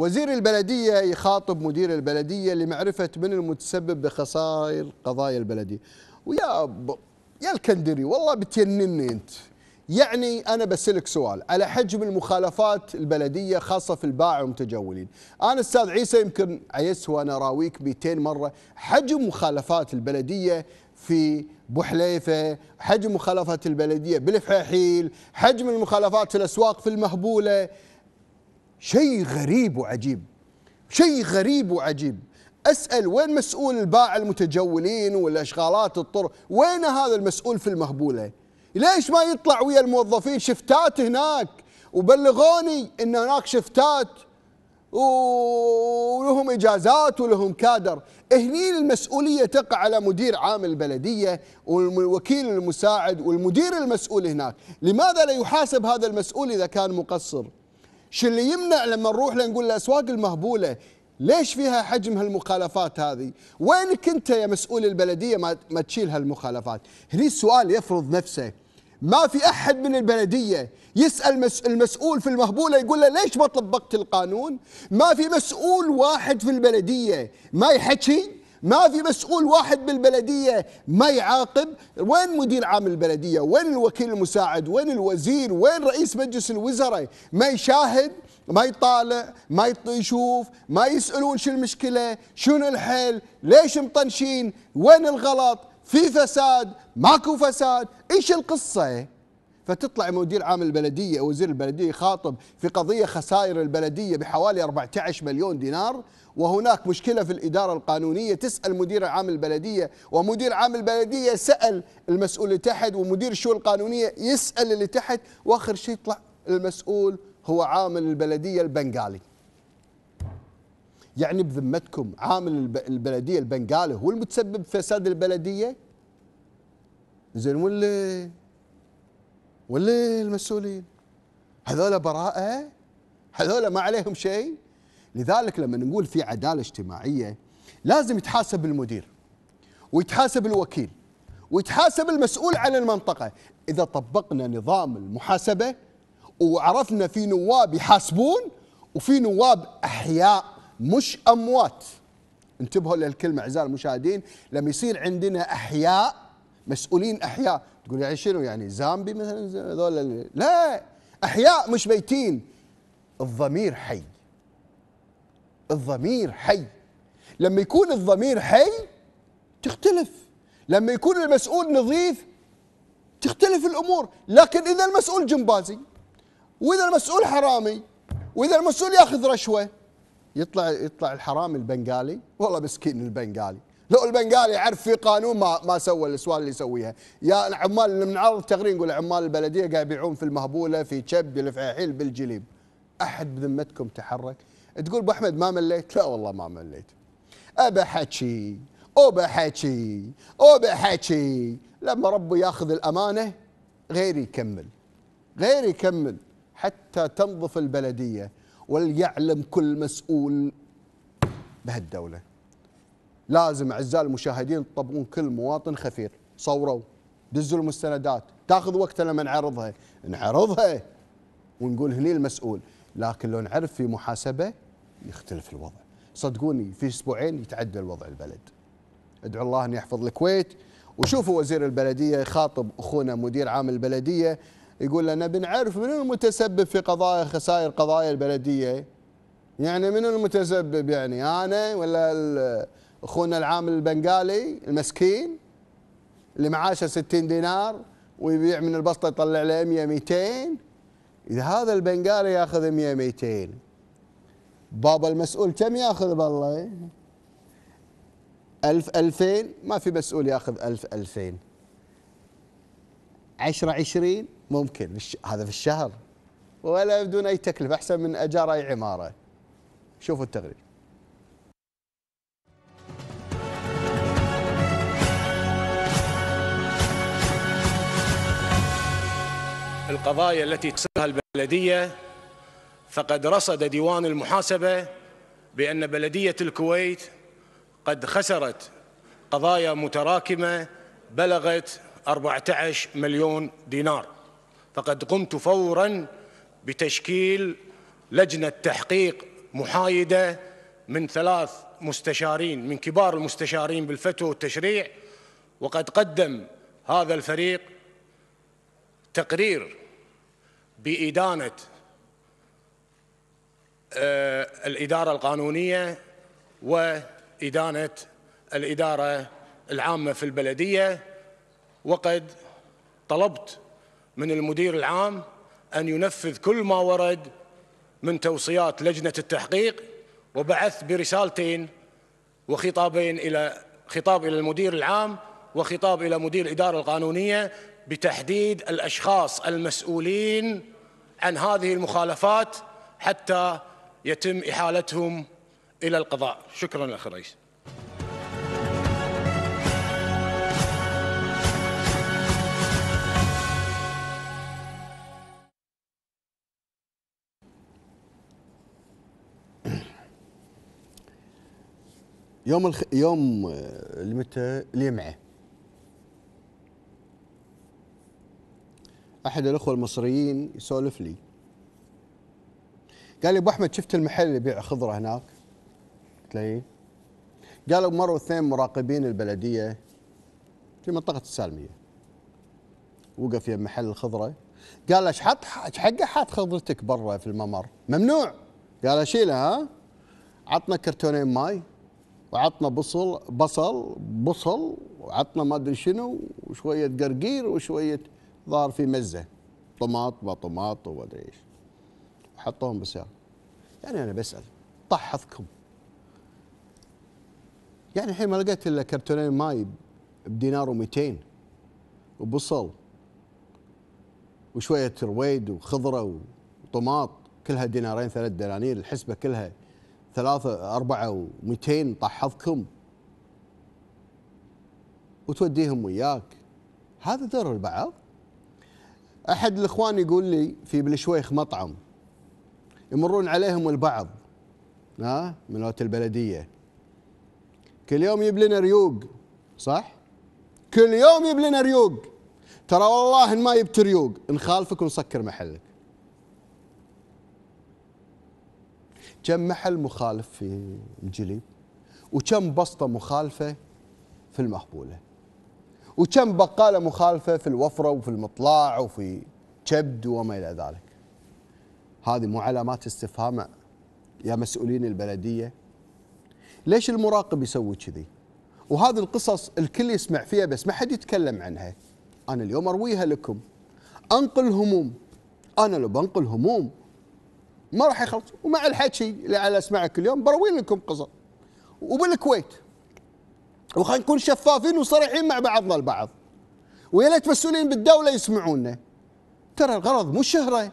وزير البلدية يخاطب مدير البلدية لمعرفة من المتسبب بخسائر قضايا البلدية ويا ب... يا الكندري والله بتجنني أنت يعني أنا بسألك سؤال على حجم المخالفات البلدية خاصة في البائع والمتجولين أنا أستاذ عيسى يمكن عيس وأنا راويك 200 مرة حجم مخالفات البلدية في بوحليفة حجم مخالفات البلدية بالفحيحيل حجم المخالفات في الأسواق في المهبولة شيء غريب وعجيب شيء غريب وعجيب اسال وين مسؤول الباع المتجولين والاشغالات الطرق وين هذا المسؤول في المهبوله ليش ما يطلع ويا الموظفين شفتات هناك وبلغوني ان هناك شفتات ولهم اجازات ولهم كادر هني المسؤوليه تقع على مدير عام البلديه والوكيل المساعد والمدير المسؤول هناك لماذا لا يحاسب هذا المسؤول اذا كان مقصر شو اللي يمنع لما نروح لنقول الاسواق المهبوله ليش فيها حجم هالمخالفات هذه؟ وينك انت يا مسؤول البلديه ما, ما تشيل هالمخالفات؟ هني السؤال يفرض نفسه ما في احد من البلديه يسال المسؤول في المهبوله يقول له ليش ما طبقت القانون؟ ما في مسؤول واحد في البلديه ما يحكي ما في مسؤول واحد بالبلدية ما يعاقب وين مدير عام البلدية وين الوكيل المساعد وين الوزير وين رئيس مجلس الوزراء ما يشاهد ما يطالع ما يشوف ما يسألون شو المشكلة شنو الحل ليش مطنشين وين الغلط في فساد ماكو فساد ايش القصة فتطلع مدير عام البلديه وزير البلديه يخاطب في قضيه خسائر البلديه بحوالي 14 مليون دينار وهناك مشكله في الاداره القانونيه تسال مدير عام البلديه ومدير عام البلديه سال المسؤول اللي تحت ومدير الشؤون القانونيه يسال اللي تحت واخر شيء يطلع المسؤول هو عامل البلديه البنغالي يعني بذمتكم عامل البلديه البنغالي هو المتسبب في فساد البلديه زين ولا ولا المسؤولين هذول براءة هذول ما عليهم شيء لذلك لما نقول في عدالة اجتماعية لازم يتحاسب المدير ويتحاسب الوكيل ويتحاسب المسؤول عن المنطقة إذا طبقنا نظام المحاسبة وعرفنا في نواب يحاسبون وفي نواب أحياء مش أموات انتبهوا للكلمة أعزائي المشاهدين لما يصير عندنا أحياء مسؤولين أحياء تقول يعني شنو يعني زامبي مثلا هذول لا احياء مش ميتين الضمير حي الضمير حي لما يكون الضمير حي تختلف لما يكون المسؤول نظيف تختلف الامور لكن اذا المسؤول جمبازي واذا المسؤول حرامي واذا المسؤول ياخذ رشوه يطلع يطلع الحرامي البنغالي والله مسكين البنغالي لو البنغالي يعرف في قانون ما ما سوى الاسوال اللي يسويها يا العمال اللي بنعرض تقرير نقول عمال البلديه قاعد يبيعون في المهبوله في شب الفعيحيل بالجليب احد بذمتكم تحرك تقول ابو احمد ما مليت لا والله ما مليت ابى حكي ابى حكي ابى حكي لما ربي ياخذ الامانه غير يكمل غير يكمل حتى تنظف البلديه وليعلم كل مسؤول بهالدوله لازم اعزائي المشاهدين تطبقون كل مواطن خفير صوروا دزوا المستندات تاخذ وقت لما نعرضها نعرضها ونقول هني المسؤول لكن لو نعرف في محاسبه يختلف الوضع صدقوني في اسبوعين يتعدى الوضع البلد ادعو الله ان يحفظ الكويت وشوفوا وزير البلديه يخاطب اخونا مدير عام البلديه يقول لنا بنعرف من المتسبب في قضايا خسائر قضايا البلديه يعني من المتسبب يعني انا ولا اخونا العامل البنغالي المسكين اللي معاشه 60 دينار ويبيع من البسطه يطلع له 100 200 اذا هذا البنغالي ياخذ 100 200 بابا المسؤول كم ياخذ بالله؟ 1000 2000 ما في مسؤول ياخذ 1000 2000 10 20 ممكن هذا في الشهر ولا بدون اي تكلفه احسن من اجار اي عماره شوفوا التغريده القضايا التي تسرها البلدية فقد رصد ديوان المحاسبة بأن بلدية الكويت قد خسرت قضايا متراكمة بلغت 14 مليون دينار فقد قمت فورا بتشكيل لجنة تحقيق محايدة من ثلاث مستشارين من كبار المستشارين بالفتوى والتشريع وقد قدم هذا الفريق تقرير بإدانة آه، الإدارة القانونية وإدانة الإدارة العامة في البلدية وقد طلبت من المدير العام أن ينفذ كل ما ورد من توصيات لجنة التحقيق وبعث برسالتين وخطابين إلى خطاب إلى المدير العام وخطاب إلى مدير الإدارة القانونية بتحديد الاشخاص المسؤولين عن هذه المخالفات حتى يتم احالتهم الى القضاء شكرا أخي الرئيس يوم الخ... يوم آه، المتى اليمعه احد الاخوه المصريين يسولف لي قال لي ابو احمد شفت المحل اللي يبيع خضره هناك؟ قلت له ايه قالوا مروا اثنين مراقبين البلديه في منطقه السالميه وقف يم محل الخضره قال ايش حط حق حاط خضرتك برا في الممر ممنوع قال اشيلها ها عطنا كرتونين ماي وعطنا بصل بصل بصل وعطنا ما ادري شنو وشويه قرقير وشويه ظهر في مزه طماط وما ومدري ايش وحطوهم بالسياره يعني انا بسال طحظكم حظكم يعني الحين ما لقيت الا كرتونين ماي بدينار و200 وبصل وشويه رويد وخضره وطماط كلها دينارين ثلاث دنانير الحسبه كلها ثلاثة أربعة و200 طاح حظكم وتوديهم وياك هذا دور البعض احد الاخوان يقول لي في بالشويخ مطعم يمرون عليهم البعض ها من وقت البلديه كل يوم يجيب لنا ريوق صح؟ كل يوم يجيب لنا ريوق ترى والله ان ما جبت ريوق نخالفك ونسكر محلك كم محل مخالف في الجليب وكم بسطه مخالفه في المهبوله وكم بقاله مخالفه في الوفره وفي المطلع وفي كبد وما الى ذلك. هذه مو علامات استفهام يا مسؤولين البلديه. ليش المراقب يسوي كذي؟ وهذه القصص الكل يسمع فيها بس ما حد يتكلم عنها. انا اليوم ارويها لكم. انقل هموم. انا لو بنقل هموم ما راح يخلص ومع الحكي اللي على اسمعك اليوم بروي لكم قصص. وبالكويت وخلينا نكون شفافين وصريحين مع بعضنا البعض ويا ليت مسؤولين بالدوله يسمعونا ترى الغرض مو شهره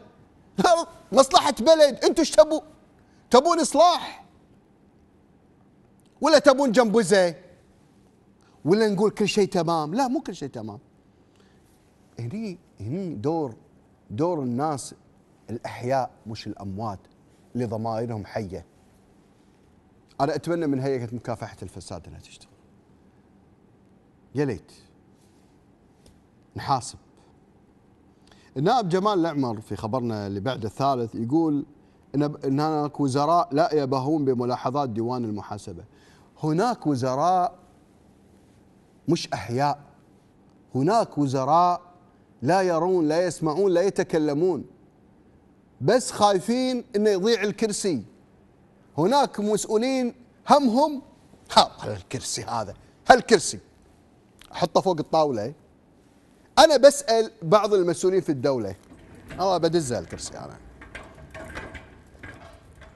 الغرض مصلحه بلد انتم ايش تبون؟ تبون اصلاح ولا تبون جنبوزه ولا نقول كل شيء تمام لا مو كل شيء تمام هني هني دور دور الناس الاحياء مش الاموات اللي ضمائرهم حيه انا اتمنى من هيئه مكافحه الفساد انها تشتغل يا ليت نحاسب النائب جمال العمر في خبرنا اللي بعد الثالث يقول ان هناك وزراء لا يبهون بملاحظات ديوان المحاسبه هناك وزراء مش احياء هناك وزراء لا يرون لا يسمعون لا يتكلمون بس خايفين انه يضيع الكرسي هناك مسؤولين همهم ها الكرسي هذا هالكرسي احطه فوق الطاوله انا بسال بعض المسؤولين في الدوله اه بدز الكرسي انا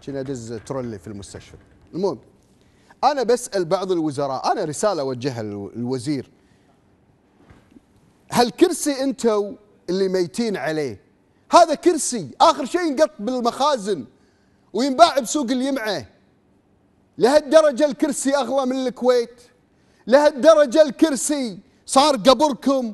كنا ادز ترولي في المستشفى المهم انا بسال بعض الوزراء انا رساله اوجهها للوزير هالكرسي انتم اللي ميتين عليه هذا كرسي اخر شيء ينقط بالمخازن وينباع بسوق اليمعه لهالدرجه الكرسي اغلى من الكويت لهالدرجه الكرسي صار قبركم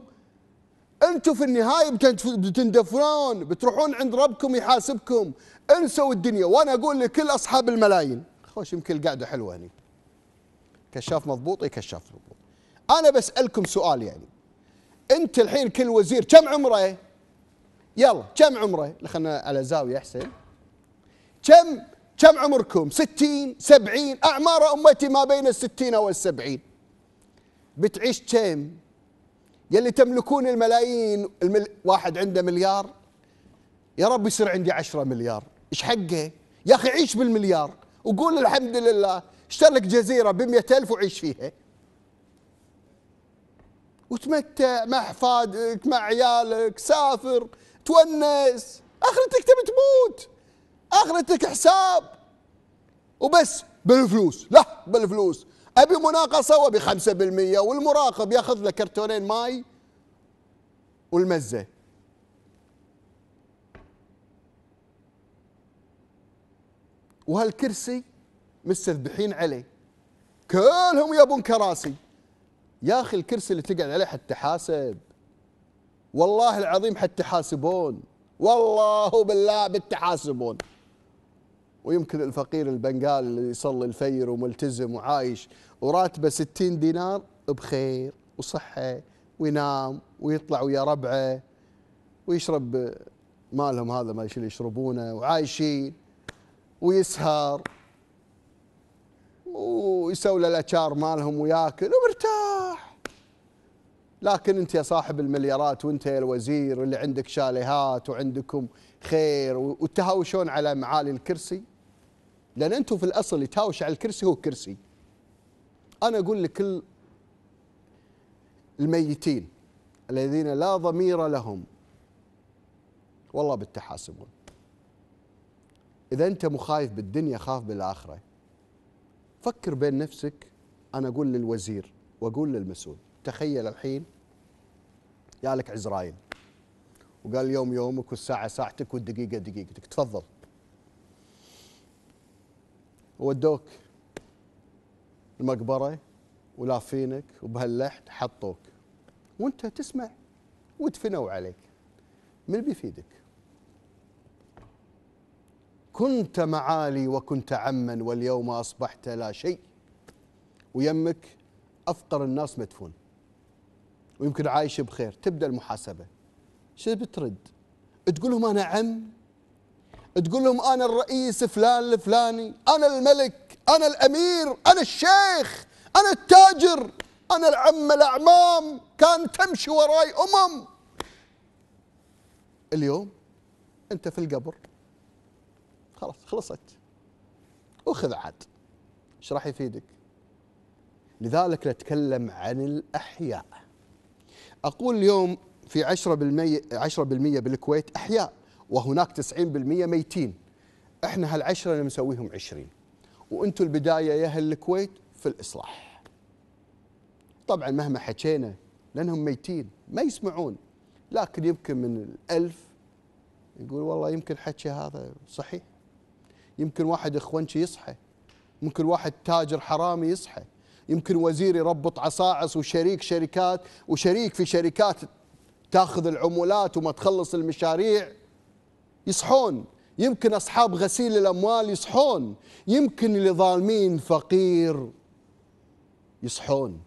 انتم في النهايه بتندفنون بتروحون عند ربكم يحاسبكم انسوا الدنيا وانا اقول لكل اصحاب الملايين خوش يمكن القعده حلوه هني كشاف مضبوط اي كشاف مضبوط انا بسالكم سؤال يعني انت الحين كل وزير كم عمره يلا كم عمره خلنا على زاويه احسن كم كم عمركم 60 70 اعمار امتي ما بين الستين 70 بتعيش تيم يلي تملكون الملايين المل... واحد عنده مليار يا رب يصير عندي عشرة مليار ايش حقه يا اخي عيش بالمليار وقول الحمد لله اشتري لك جزيرة بمية ألف وعيش فيها وتمتع مع احفادك مع عيالك سافر تونس اخرتك تبي تموت اخرتك حساب وبس بالفلوس لا بالفلوس ابي مناقصه وابي 5% والمراقب ياخذ له كرتونين ماي والمزه وهالكرسي مستذبحين عليه كلهم يبون كراسي يا اخي الكرسي اللي تقعد عليه حتى حاسب والله العظيم حتى حاسبون والله بالله بالتحاسبون ويمكن الفقير البنغال اللي يصلي الفير وملتزم وعايش وراتبه 60 دينار بخير وصحه وينام ويطلع ويا ربعه ويشرب مالهم هذا ما اللي يشربونه وعايشين ويسهر ويسوي الاشار الاتشار مالهم وياكل ومرتاح لكن انت يا صاحب المليارات وانت يا الوزير اللي عندك شاليهات وعندكم خير وتهاوشون على معالي الكرسي لان انتم في الاصل اللي على الكرسي هو كرسي انا اقول لكل الميتين الذين لا ضمير لهم والله بالتحاسبون اذا انت مخايف بالدنيا خاف بالاخره فكر بين نفسك انا اقول للوزير واقول للمسؤول تخيل الحين يالك عزرائيل وقال اليوم يومك والساعه ساعتك والدقيقه دقيقتك تفضل ودوك المقبره ولافينك وبهاللحد حطوك وانت تسمع ودفنوا عليك من بيفيدك كنت معالي وكنت عما واليوم اصبحت لا شيء ويمك افقر الناس مدفون ويمكن عايش بخير تبدا المحاسبه شو بترد تقول لهم انا عم تقول لهم أنا الرئيس فلان الفلاني أنا الملك أنا الأمير أنا الشيخ أنا التاجر أنا العم الأعمام كان تمشي وراي أمم اليوم أنت في القبر خلاص خلصت وخذ عاد ايش راح يفيدك لذلك نتكلم عن الأحياء أقول اليوم في 10% 10% بالكويت أحياء وهناك 90% ميتين احنا هالعشره اللي مسويهم 20 وانتم البدايه يا اهل الكويت في الاصلاح طبعا مهما حكينا لانهم ميتين ما يسمعون لكن يمكن من الألف يقول والله يمكن حكي هذا صحيح يمكن واحد اخوانك يصحى ممكن واحد تاجر حرامي يصحى يمكن وزير يربط عصاعص وشريك شركات وشريك في شركات تاخذ العمولات وما تخلص المشاريع يصحون يمكن أصحاب غسيل الأموال يصحون يمكن اللي ظالمين فقير يصحون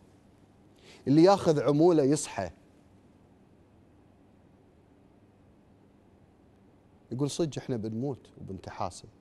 اللي ياخذ عمولة يصحى يقول صدق احنا بنموت وبنتحاسب